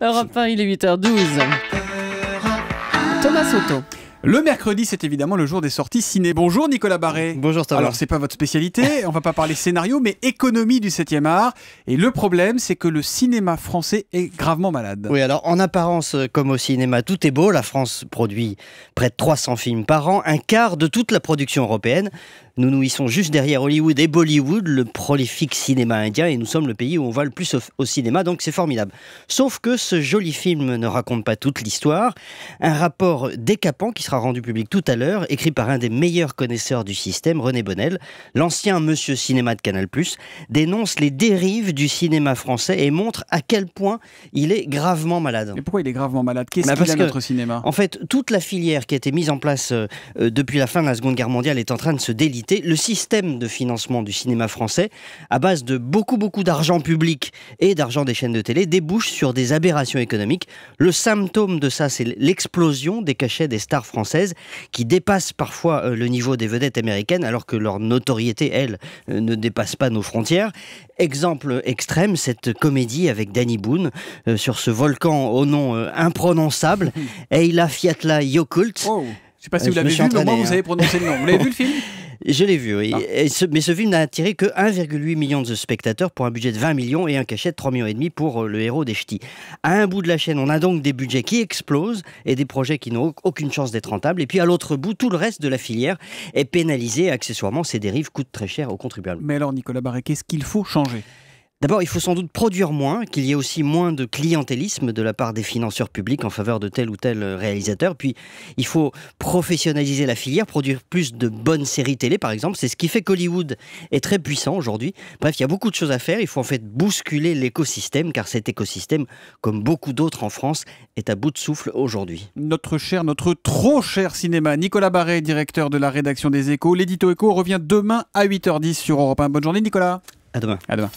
Europe 1, il est 8h12. Thomas Soto. Le mercredi, c'est évidemment le jour des sorties ciné. Bonjour Nicolas Barré. Bonjour Thomas. Alors, c'est pas votre spécialité, on va pas parler scénario, mais économie du 7e art. Et le problème, c'est que le cinéma français est gravement malade. Oui, alors en apparence, comme au cinéma, tout est beau. La France produit près de 300 films par an, un quart de toute la production européenne. Nous nous nourrissons juste derrière Hollywood et Bollywood le prolifique cinéma indien et nous sommes le pays où on va le plus au, cinéma, donc c'est formidable. Sauf que ce joli film ne raconte pas toute l'histoire. Un rapport décapant qui sera rendu public tout à l'heure, écrit par un des meilleurs connaisseurs du système, René Bonnel, l'ancien monsieur cinéma de Canal+, dénonce les dérives du cinéma français et montre à quel point il est gravement malade. Mais pourquoi il est gravement malade Qu'est-ce bah qu'il a notre cinéma En fait, toute la filière qui a été mise en place euh, depuis la fin de la Seconde Guerre mondiale est en train de se déliter le système de financement du cinéma français, à base de beaucoup beaucoup d'argent public et d'argent des chaînes de télé, débouche sur des aberrations économiques. Le symptôme de ça, c'est l'explosion des cachets des stars françaises qui dépassent parfois euh, le niveau des vedettes américaines alors que leur notoriété, elle, euh, ne dépasse pas nos frontières. Exemple extrême, cette comédie avec Danny Boone euh, sur ce volcan au nom imprononçable, Eyla Fiatla Yokult. Oh, je ne sais pas si vous l'avez vu, mais au vous hein. avez prononcé le nom. Vous l'avez vu le film Je l'ai vu, ah. mais ce film n'a attiré que 1,8 million de spectateurs pour un budget de 20 millions et un cachet de 3,5 millions et demi pour euh, le héros des ch'tis. À un bout de la chaîne, on a donc des budgets qui explosent et des projets qui n'ont aucune chance d'être rentables. Et puis à l'autre bout, tout le reste de la filière est pénalisé. Accessoirement, ces dérives coûtent très cher aux contribuables. Mais alors, Nicolas Barret, qu'est-ce qu'il faut changer D'abord, il faut sans doute produire moins, qu'il y ait aussi moins de clientélisme de la part des financeurs publics en faveur de tel ou tel euh, réalisateur. Puis, il faut professionnaliser la filière, produire plus de bonnes séries télé, par exemple. C'est ce qui fait qu'Hollywood est très puissant aujourd'hui. Bref, il y a beaucoup de choses à faire. Il faut en fait bousculer l'écosystème, car cet écosystème, comme beaucoup d'autres en France, est à bout de souffle aujourd'hui. Notre cher, notre trop cher cinéma, Nicolas Barret, directeur de la rédaction des Échos. L'édito Écho revient demain à 8h10 sur Europe 1. Bonne journée, Nicolas. À demain. À demain.